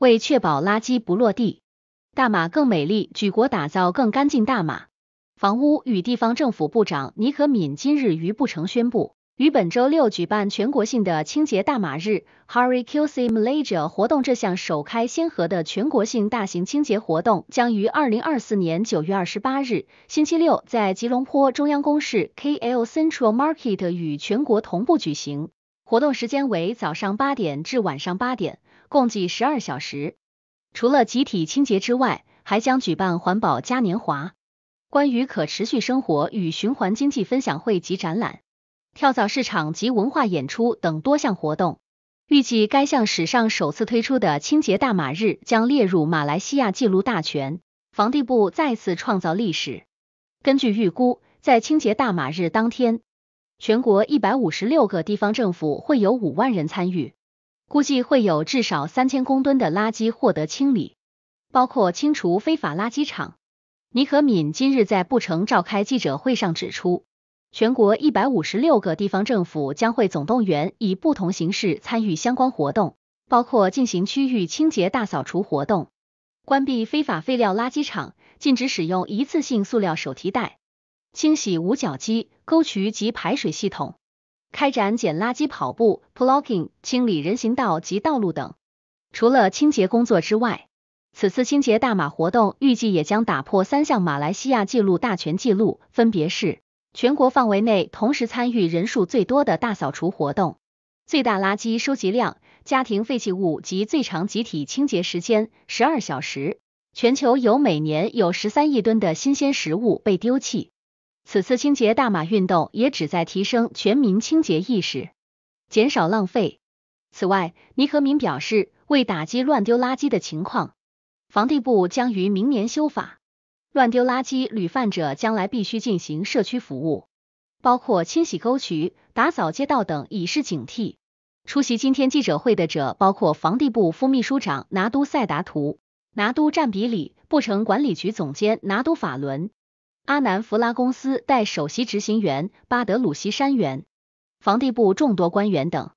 为确保垃圾不落地，大马更美丽，举国打造更干净大马。房屋与地方政府部长尼可敏今日于布城宣布，于本周六举办全国性的清洁大马日 （Hari Qasim Malaysia） 活动。这项首开先河的全国性大型清洁活动将于二零二四年九月二十八日星期六在吉隆坡中央公市 （KL Central Market） 与全国同步举行，活动时间为早上八点至晚上八点。共计十二小时。除了集体清洁之外，还将举办环保嘉年华、关于可持续生活与循环经济分享会及展览、跳蚤市场及文化演出等多项活动。预计该项史上首次推出的清洁大马日将列入马来西亚记录大全。房地部再次创造历史。根据预估，在清洁大马日当天，全国一百五十六个地方政府会有五万人参与。估计会有至少三千公吨的垃圾获得清理，包括清除非法垃圾场。倪可敏今日在布城召开记者会上指出，全国一百五十六个地方政府将会总动员，以不同形式参与相关活动，包括进行区域清洁大扫除活动，关闭非法废料垃圾场，禁止使用一次性塑料手提袋，清洗五脚机、沟渠及排水系统。开展捡垃圾、跑步、p l o g k i n g 清理人行道及道路等。除了清洁工作之外，此次清洁大马活动预计也将打破三项马来西亚纪录大全纪录，分别是全国范围内同时参与人数最多的大扫除活动、最大垃圾收集量、家庭废弃物及最长集体清洁时间十二小时。全球有每年有十三亿吨的新鲜食物被丢弃。此次清洁大马运动也旨在提升全民清洁意识，减少浪费。此外，尼和明表示，为打击乱丢垃圾的情况，房地部将于明年修法，乱丢垃圾屡犯者将来必须进行社区服务，包括清洗沟渠、打扫街道等，以示警惕。出席今天记者会的者包括房地部副秘书长拿都塞达图、拿都占比里、布城管理局总监拿都法伦。阿南弗拉公司代首席执行员巴德鲁西山原、房地部众多官员等。